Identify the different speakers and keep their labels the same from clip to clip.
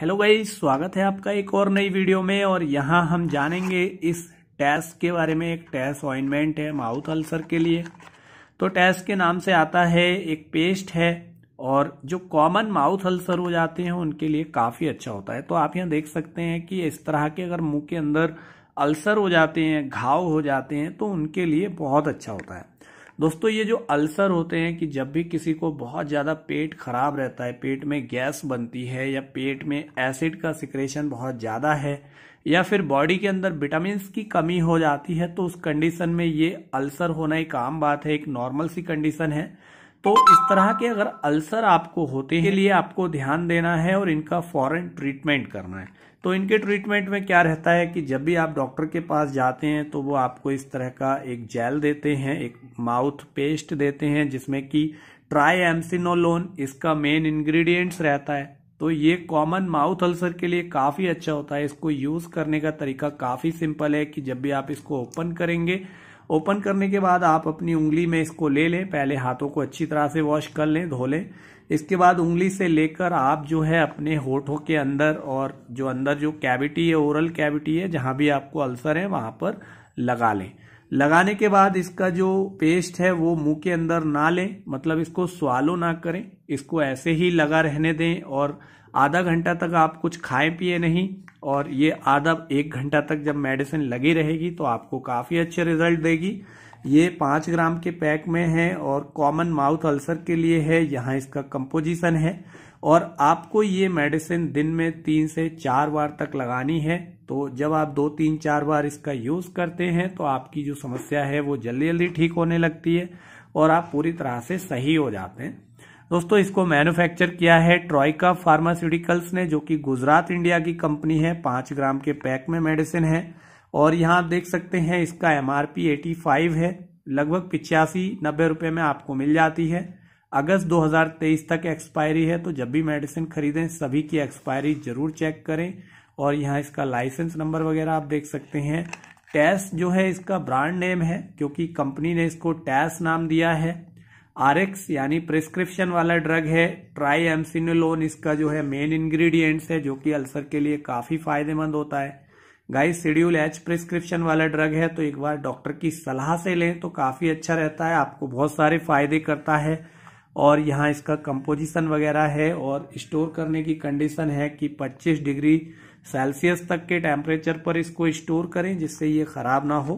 Speaker 1: hello भाई स्वागत है आपका एक और नई वीडियो में और यहाँ हम जानेंगे इस टैस के बारे में एक टैस ऑइनमेंट है माउथ अल्सर के लिए तो टैस के नाम से आता है एक पेस्ट है और जो कॉमन माउथ अल्सर हो जाते हैं उनके लिए काफ़ी अच्छा होता है तो आप यहाँ देख सकते हैं कि इस तरह के अगर मुंह के अंदर अल्सर हो जाते हैं घाव हो जाते हैं तो उनके लिए बहुत अच्छा होता है दोस्तों ये जो अल्सर होते हैं कि जब भी किसी को बहुत ज़्यादा पेट खराब रहता है पेट में गैस बनती है या पेट में एसिड का सिक्रेशन बहुत ज़्यादा है या फिर बॉडी के अंदर विटामिन की कमी हो जाती है तो उस कंडीशन में ये अल्सर होना एक आम बात है एक नॉर्मल सी कंडीशन है तो इस तरह के अगर अल्सर आपको होते हैं लिए आपको ध्यान देना है और इनका फॉरन ट्रीटमेंट करना है तो इनके ट्रीटमेंट में क्या रहता है कि जब भी आप डॉक्टर के पास जाते हैं तो वो आपको इस तरह का एक जेल देते हैं एक माउथ पेस्ट देते हैं जिसमें कि ट्राई एम्सिनोलोन इसका मेन इंग्रेडिएंट्स रहता है तो ये कॉमन माउथ अल्सर के लिए काफ़ी अच्छा होता है इसको यूज़ करने का तरीका काफ़ी सिंपल है कि जब भी आप इसको ओपन करेंगे ओपन करने के बाद आप अपनी उंगली में इसको ले लें पहले हाथों को अच्छी तरह से वॉश कर लें धो लें इसके बाद उंगली से लेकर आप जो है अपने होठों के अंदर और जो अंदर जो कैविटी है ओरल कैविटी है जहां भी आपको अल्सर है वहां पर लगा लें लगाने के बाद इसका जो पेस्ट है वो मुंह के अंदर ना लें मतलब इसको स्वालो ना करें इसको ऐसे ही लगा रहने दें और आधा घंटा तक आप कुछ खाएं पिए नहीं और ये आधा एक घंटा तक जब मेडिसिन लगी रहेगी तो आपको काफ़ी अच्छे रिजल्ट देगी ये पाँच ग्राम के पैक में है और कॉमन माउथ अल्सर के लिए है यहाँ इसका कंपोजिशन है और आपको ये मेडिसिन दिन में तीन से चार बार तक लगानी है तो जब आप दो तीन चार बार इसका यूज़ करते हैं तो आपकी जो समस्या है वो जल्दी जल्दी ठीक होने लगती है और आप पूरी तरह से सही हो जाते हैं दोस्तों इसको मैन्युफैक्चर किया है ट्रॉयका फार्मास्यूटिकल्स ने जो कि गुजरात इंडिया की कंपनी है पांच ग्राम के पैक में मेडिसिन है और यहाँ देख सकते हैं इसका M R P eighty five है लगभग पिचासी नब्बे रुपये में आपको मिल जाती है अगस्त 2023 तक एक्सपायरी है तो जब भी मेडिसिन खरीदें सभी की एक्सपायरी जरूर चेक करें और यहाँ इसका लाइसेंस नंबर वगैरह आप देख सकते हैं टैस जो है इसका ब्रांड नेम है क्योंकि कंपनी ने इसको टैस नाम दिया है आरएक्स यानी प्रिस्क्रिप्शन वाला ड्रग है ट्राई एमसिनोलोन इसका जो है मेन इंग्रेडिएंट्स है जो कि अल्सर के लिए काफ़ी फायदेमंद होता है गाइस शेड्यूल एच प्रिस्क्रिप्शन वाला ड्रग है तो एक बार डॉक्टर की सलाह से लें तो काफ़ी अच्छा रहता है आपको बहुत सारे फायदे करता है और यहाँ इसका कंपोजिशन वगैरह है और स्टोर करने की कंडीशन है कि 25 डिग्री सेल्सियस तक के टेम्परेचर पर इसको स्टोर करें जिससे ये ख़राब ना हो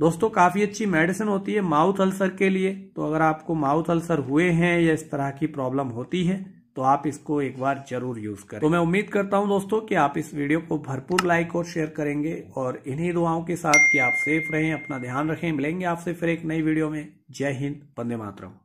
Speaker 1: दोस्तों काफी अच्छी मेडिसिन होती है माउथ अल्सर के लिए तो अगर आपको माउथ अल्सर हुए हैं या इस तरह की प्रॉब्लम होती है तो आप इसको एक बार जरूर यूज करें तो मैं उम्मीद करता हूं दोस्तों कि आप इस वीडियो को भरपूर लाइक और शेयर करेंगे और इन्हीं दुआओं के साथ कि आप सेफ रहें अपना ध्यान रखें मिलेंगे आपसे फिर एक नई वीडियो में जय हिंद वंदे मातरम